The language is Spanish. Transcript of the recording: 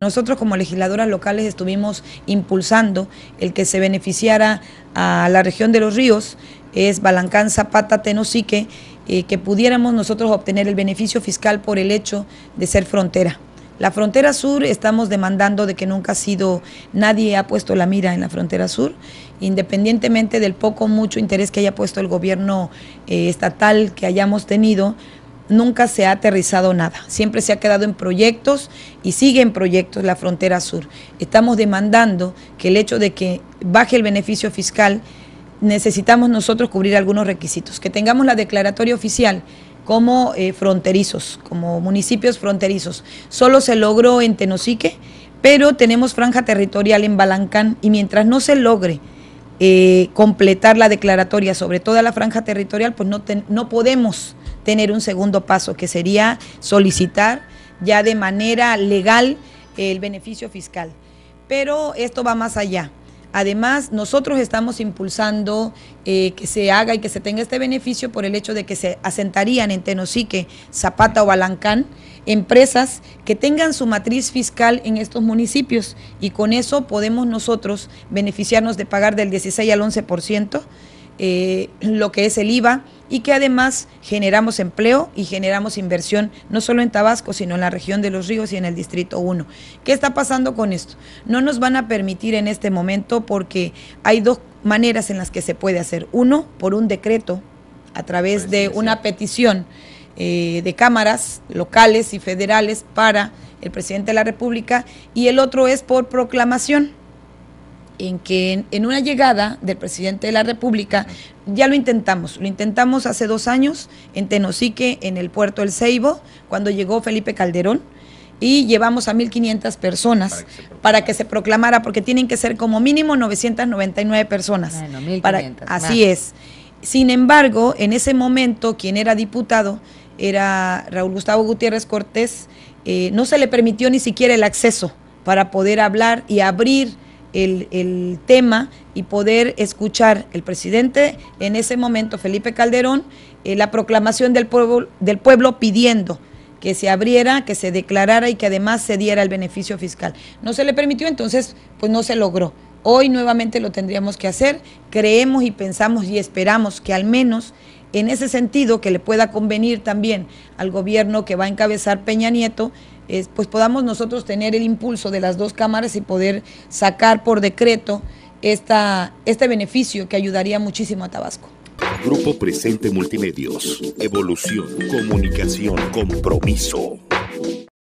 Nosotros como legisladoras locales estuvimos impulsando el que se beneficiara a la región de los ríos, es Balancán, Zapata, Tenosique, eh, que pudiéramos nosotros obtener el beneficio fiscal por el hecho de ser frontera. La frontera sur estamos demandando de que nunca ha sido, nadie ha puesto la mira en la frontera sur, independientemente del poco mucho interés que haya puesto el gobierno eh, estatal que hayamos tenido, nunca se ha aterrizado nada. Siempre se ha quedado en proyectos y sigue en proyectos la frontera sur. Estamos demandando que el hecho de que baje el beneficio fiscal, necesitamos nosotros cubrir algunos requisitos. Que tengamos la declaratoria oficial como eh, fronterizos, como municipios fronterizos. Solo se logró en Tenosique, pero tenemos franja territorial en Balancán y mientras no se logre eh, completar la declaratoria sobre toda la franja territorial, pues no, no podemos tener un segundo paso, que sería solicitar ya de manera legal el beneficio fiscal. Pero esto va más allá. Además, nosotros estamos impulsando eh, que se haga y que se tenga este beneficio por el hecho de que se asentarían en Tenosique, Zapata o Balancán empresas que tengan su matriz fiscal en estos municipios y con eso podemos nosotros beneficiarnos de pagar del 16 al 11%. Eh, lo que es el IVA, y que además generamos empleo y generamos inversión no solo en Tabasco, sino en la región de los ríos y en el Distrito 1. ¿Qué está pasando con esto? No nos van a permitir en este momento porque hay dos maneras en las que se puede hacer. Uno, por un decreto a través de una petición eh, de cámaras locales y federales para el presidente de la República y el otro es por proclamación en que en, una llegada del presidente de la República, ya lo intentamos, lo intentamos hace dos años en Tenosique, en el puerto del Ceibo, cuando llegó Felipe Calderón, y llevamos a 1.500 personas para que, se proclamara, porque tienen que ser como mínimo 999 personas. Bueno, para, así es. Sin embargo, en ese momento, quien era diputado era Raúl Gustavo Gutiérrez Cortés, eh, no se le permitió ni siquiera el acceso para poder hablar y abrir el, tema y poder escuchar el presidente en ese momento, Felipe Calderón, eh, la proclamación del pueblo, del pueblo pidiendo que se abriera, que se declarara y que además se diera el beneficio fiscal. No se le permitió, entonces pues no se logró. Hoy nuevamente lo tendríamos que hacer. Creemos y pensamos y esperamos que al menos en ese sentido que le pueda convenir también al gobierno que va a encabezar Peña Nieto, pues podamos nosotros tener el impulso de las dos cámaras y poder sacar por decreto esta, este beneficio que ayudaría muchísimo a Tabasco. Grupo Presente Multimedios. Evolución, comunicación, compromiso.